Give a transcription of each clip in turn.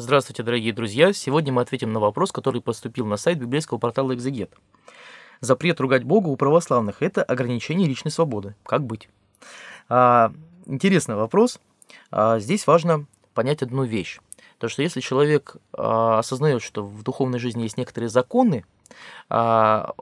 Здравствуйте, дорогие друзья! Сегодня мы ответим на вопрос, который поступил на сайт библейского портала «Экзегет». Запрет ругать Бога у православных – это ограничение личной свободы. Как быть? А, интересный вопрос. А, здесь важно понять одну вещь. То, что если человек а, осознает, что в духовной жизни есть некоторые законы, а,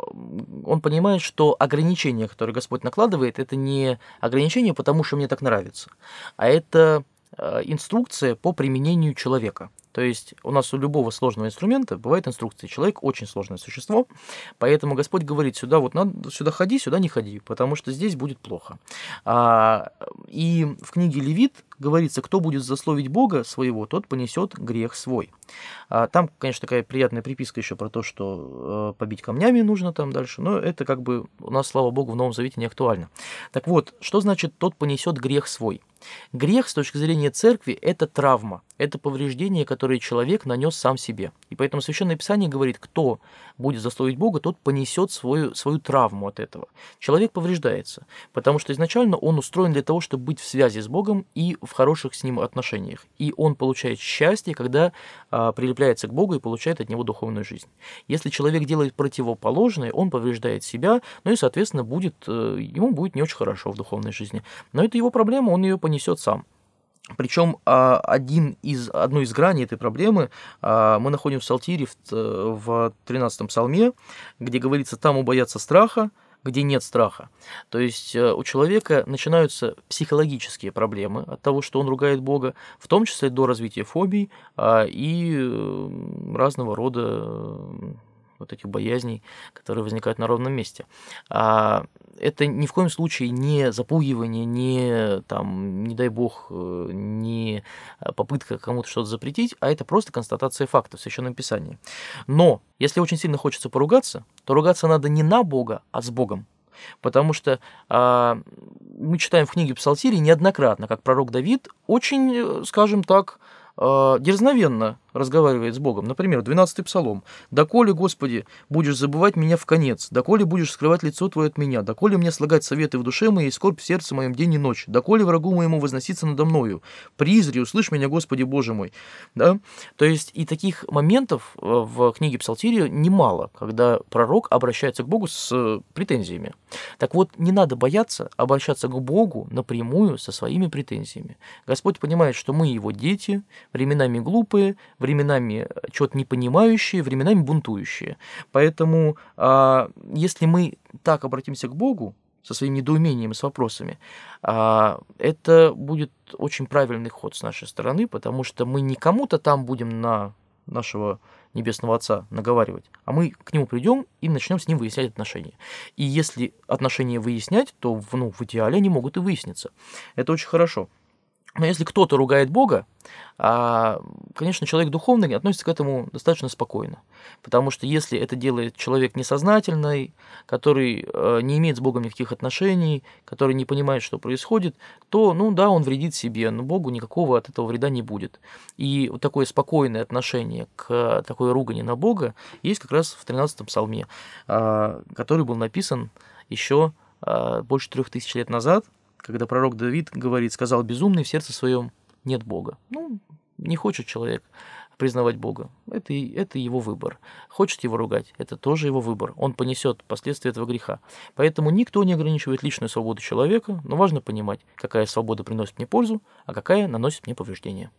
он понимает, что ограничения, которые Господь накладывает, это не ограничение, потому что мне так нравится, а это а, инструкция по применению человека – то есть у нас у любого сложного инструмента бывает инструкции. Человек очень сложное существо, поэтому Господь говорит, сюда вот надо, сюда ходи, сюда не ходи, потому что здесь будет плохо. А, и в книге Левит говорится, кто будет засловить Бога своего, тот понесет грех свой. А, там, конечно, такая приятная приписка еще про то, что э, побить камнями нужно там дальше, но это как бы у нас, слава Богу, в Новом Завете не актуально. Так вот, что значит тот понесет грех свой? Грех с точки зрения церкви – это травма, это повреждение, которое который человек нанес сам себе. И поэтому Священное Писание говорит, кто будет засловить Бога, тот понесет свою, свою травму от этого. Человек повреждается, потому что изначально он устроен для того, чтобы быть в связи с Богом и в хороших с ним отношениях. И он получает счастье, когда а, прилепляется к Богу и получает от него духовную жизнь. Если человек делает противоположное, он повреждает себя, ну и, соответственно, будет, э, ему будет не очень хорошо в духовной жизни. Но это его проблема, он ее понесет сам. Причем а, один из, одну из граней этой проблемы а, мы находим в Салтире в, в 13-м псалме, где говорится «там убоятся страха, где нет страха. То есть э, у человека начинаются психологические проблемы от того, что он ругает Бога, в том числе до развития фобий а, и э, разного рода вот этих боязней, которые возникают на ровном месте. А это ни в коем случае не запугивание, не, там, не дай бог, э, не попытка кому-то что-то запретить, а это просто констатация факта в Священном Писании. Но если очень сильно хочется поругаться, то ругаться надо не на Бога, а с Богом. Потому что а, мы читаем в книге Псалтири неоднократно, как пророк Давид очень, э, скажем так, а, дерзновенно разговаривает с Богом. Например, 12-й псалом. «Доколе, Господи, будешь забывать меня в конец, доколе будешь скрывать лицо Твое от меня, доколе мне слагать советы в душе моей и скорбь в сердце моем день и ночь, доколе врагу моему возноситься надо мною, призри, услышь меня, Господи Боже мой». Да? То есть и таких моментов э, в книге Псалтирия немало, когда пророк обращается к Богу с э, претензиями. Так вот, не надо бояться обращаться к Богу напрямую со своими претензиями. Господь понимает, что мы его дети, временами глупые, временами что-то не понимающие, временами бунтующие. Поэтому, а, если мы так обратимся к Богу, со своим недоумением и с вопросами, а, это будет очень правильный ход с нашей стороны, потому что мы не кому-то там будем на нашего Небесного Отца наговаривать, а мы к нему придем и начнем с ним выяснять отношения. И если отношения выяснять, то ну, в идеале они могут и выясниться. Это очень хорошо. Но если кто-то ругает Бога, а, конечно, человек духовный относится к этому достаточно спокойно. Потому что если это делает человек несознательный, который э, не имеет с Богом никаких отношений, который не понимает, что происходит, то, ну да, он вредит себе, но Богу никакого от этого вреда не будет. И вот такое спокойное отношение к такой ругани на Бога есть как раз в 13-м псалме, а, который был написан еще а, больше трех тысяч лет назад, когда пророк Давид говорит, сказал безумный в сердце своем, нет Бога. Ну, не хочет человек признавать Бога. Это, это его выбор. Хочет его ругать, это тоже его выбор. Он понесет последствия этого греха. Поэтому никто не ограничивает личную свободу человека, но важно понимать, какая свобода приносит мне пользу, а какая наносит мне повреждение.